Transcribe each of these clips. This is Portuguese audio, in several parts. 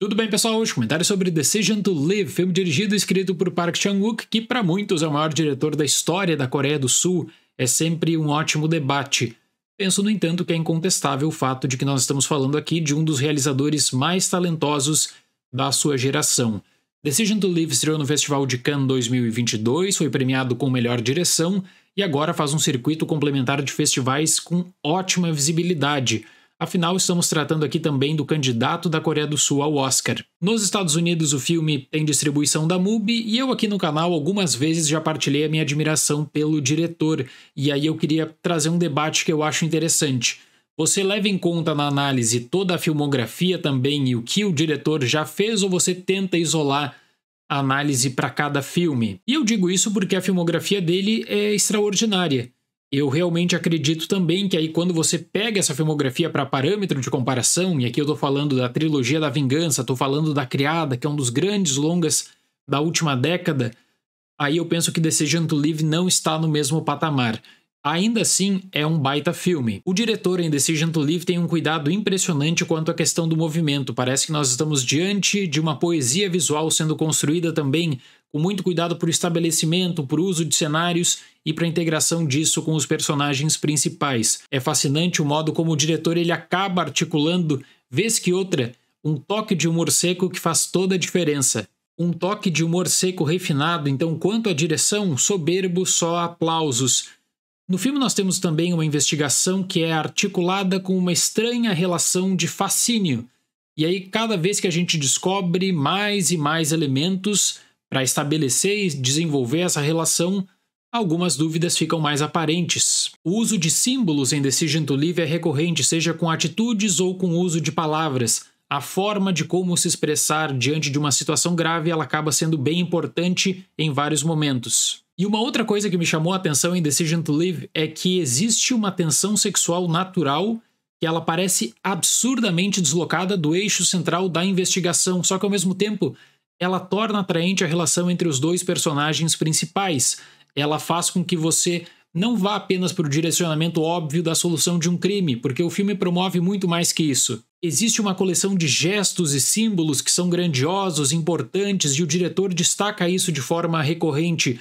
Tudo bem, pessoal? Os comentários sobre Decision to Live, filme dirigido e escrito por Park Chan-wook, que para muitos é o maior diretor da história da Coreia do Sul, é sempre um ótimo debate. Penso, no entanto, que é incontestável o fato de que nós estamos falando aqui de um dos realizadores mais talentosos da sua geração. Decision to Live estreou no Festival de Cannes 2022, foi premiado com melhor direção e agora faz um circuito complementar de festivais com ótima visibilidade – Afinal, estamos tratando aqui também do candidato da Coreia do Sul ao Oscar. Nos Estados Unidos, o filme tem distribuição da MUBI e eu aqui no canal algumas vezes já partilhei a minha admiração pelo diretor, e aí eu queria trazer um debate que eu acho interessante. Você leva em conta na análise toda a filmografia também e o que o diretor já fez ou você tenta isolar a análise para cada filme? E eu digo isso porque a filmografia dele é extraordinária. Eu realmente acredito também que aí quando você pega essa filmografia para parâmetro de comparação, e aqui eu estou falando da trilogia da vingança, estou falando da Criada, que é um dos grandes longas da última década, aí eu penso que Decision to Live não está no mesmo patamar. Ainda assim, é um baita filme. O diretor em Decision to Live tem um cuidado impressionante quanto à questão do movimento. Parece que nós estamos diante de uma poesia visual sendo construída também com muito cuidado para o estabelecimento, para o uso de cenários e para a integração disso com os personagens principais. É fascinante o modo como o diretor ele acaba articulando, vez que outra, um toque de humor seco que faz toda a diferença. Um toque de humor seco refinado, então, quanto à direção, soberbo, só aplausos. No filme, nós temos também uma investigação que é articulada com uma estranha relação de fascínio. E aí, cada vez que a gente descobre mais e mais elementos, para estabelecer e desenvolver essa relação, algumas dúvidas ficam mais aparentes. O uso de símbolos em Decision to Live é recorrente, seja com atitudes ou com o uso de palavras. A forma de como se expressar diante de uma situação grave ela acaba sendo bem importante em vários momentos. E uma outra coisa que me chamou a atenção em Decision to Live é que existe uma tensão sexual natural que ela parece absurdamente deslocada do eixo central da investigação, só que ao mesmo tempo ela torna atraente a relação entre os dois personagens principais. Ela faz com que você não vá apenas para o direcionamento óbvio da solução de um crime, porque o filme promove muito mais que isso. Existe uma coleção de gestos e símbolos que são grandiosos, importantes, e o diretor destaca isso de forma recorrente.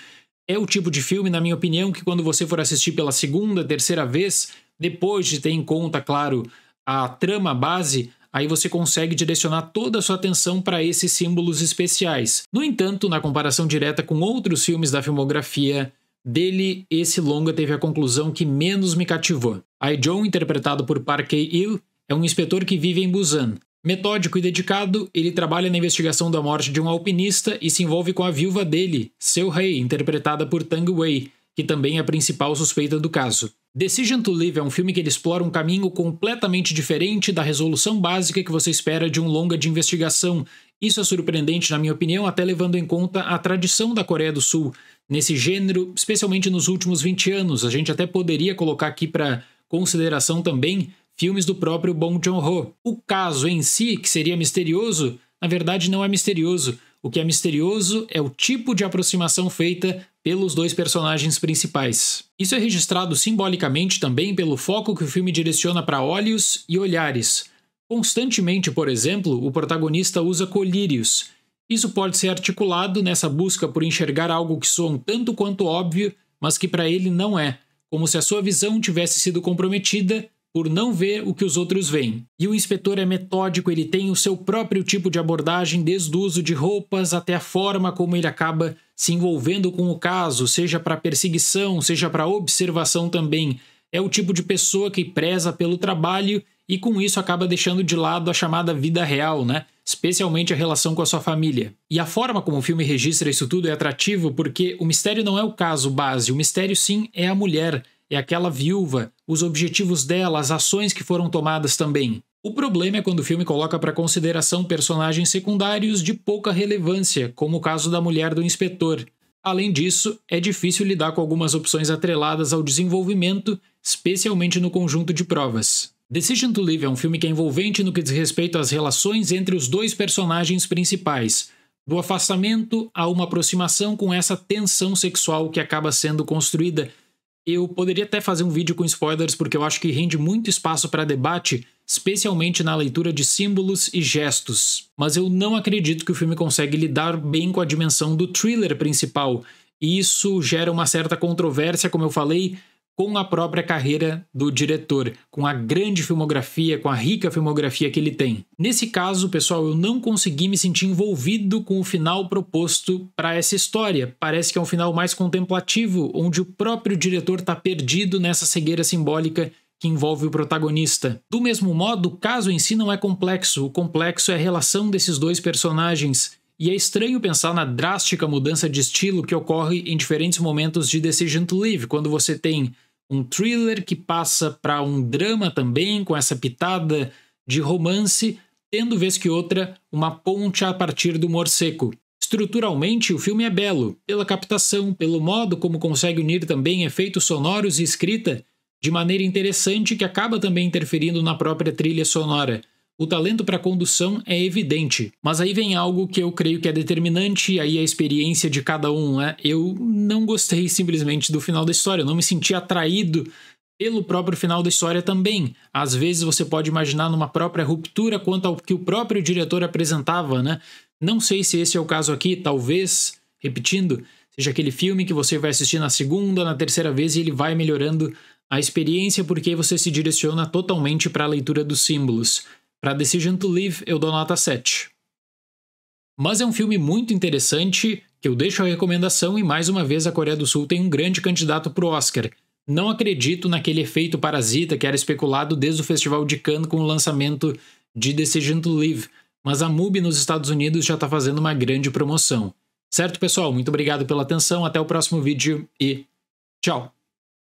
É o tipo de filme, na minha opinião, que quando você for assistir pela segunda, terceira vez, depois de ter em conta, claro, a trama base, aí você consegue direcionar toda a sua atenção para esses símbolos especiais. No entanto, na comparação direta com outros filmes da filmografia dele, esse longa teve a conclusão que menos me cativou. Ai Jong, interpretado por Park Il, é um inspetor que vive em Busan. Metódico e dedicado, ele trabalha na investigação da morte de um alpinista e se envolve com a viúva dele, Seu Rei, interpretada por Tang Wei, que também é a principal suspeita do caso. Decision to Live é um filme que ele explora um caminho completamente diferente da resolução básica que você espera de um longa de investigação. Isso é surpreendente, na minha opinião, até levando em conta a tradição da Coreia do Sul nesse gênero, especialmente nos últimos 20 anos. A gente até poderia colocar aqui para consideração também filmes do próprio Bong Joon-ho. O caso em si, que seria misterioso, na verdade não é misterioso o que é misterioso é o tipo de aproximação feita pelos dois personagens principais. Isso é registrado simbolicamente também pelo foco que o filme direciona para olhos e olhares. Constantemente, por exemplo, o protagonista usa colírios. Isso pode ser articulado nessa busca por enxergar algo que soa um tanto quanto óbvio, mas que para ele não é, como se a sua visão tivesse sido comprometida por não ver o que os outros veem. E o inspetor é metódico, ele tem o seu próprio tipo de abordagem, desde o uso de roupas até a forma como ele acaba se envolvendo com o caso, seja para perseguição, seja para observação também. É o tipo de pessoa que preza pelo trabalho e com isso acaba deixando de lado a chamada vida real, né? Especialmente a relação com a sua família. E a forma como o filme registra isso tudo é atrativo porque o mistério não é o caso base, o mistério sim é a mulher é aquela viúva, os objetivos dela, as ações que foram tomadas também. O problema é quando o filme coloca para consideração personagens secundários de pouca relevância, como o caso da mulher do inspetor. Além disso, é difícil lidar com algumas opções atreladas ao desenvolvimento, especialmente no conjunto de provas. Decision to Live é um filme que é envolvente no que diz respeito às relações entre os dois personagens principais, do afastamento a uma aproximação com essa tensão sexual que acaba sendo construída eu poderia até fazer um vídeo com spoilers, porque eu acho que rende muito espaço para debate, especialmente na leitura de símbolos e gestos. Mas eu não acredito que o filme consegue lidar bem com a dimensão do thriller principal, e isso gera uma certa controvérsia, como eu falei, com a própria carreira do diretor, com a grande filmografia, com a rica filmografia que ele tem. Nesse caso, pessoal, eu não consegui me sentir envolvido com o final proposto para essa história. Parece que é um final mais contemplativo, onde o próprio diretor está perdido nessa cegueira simbólica que envolve o protagonista. Do mesmo modo, o caso em si não é complexo, o complexo é a relação desses dois personagens. E é estranho pensar na drástica mudança de estilo que ocorre em diferentes momentos de Decision to Live, quando você tem um thriller que passa para um drama também, com essa pitada de romance, tendo vez que outra uma ponte a partir do morcego. Estruturalmente, o filme é belo, pela captação, pelo modo como consegue unir também efeitos sonoros e escrita de maneira interessante que acaba também interferindo na própria trilha sonora. O talento para condução é evidente, mas aí vem algo que eu creio que é determinante, aí a experiência de cada um, né? Eu não gostei simplesmente do final da história, eu não me senti atraído pelo próprio final da história também. Às vezes você pode imaginar numa própria ruptura quanto ao que o próprio diretor apresentava, né? Não sei se esse é o caso aqui, talvez, repetindo, seja aquele filme que você vai assistir na segunda, na terceira vez e ele vai melhorando a experiência porque você se direciona totalmente para a leitura dos símbolos. Para Decision to Live, eu dou nota 7. Mas é um filme muito interessante que eu deixo a recomendação e mais uma vez a Coreia do Sul tem um grande candidato para o Oscar. Não acredito naquele efeito parasita que era especulado desde o Festival de Cannes com o lançamento de Decision to Live, mas a MUBI nos Estados Unidos já está fazendo uma grande promoção. Certo, pessoal? Muito obrigado pela atenção, até o próximo vídeo e tchau!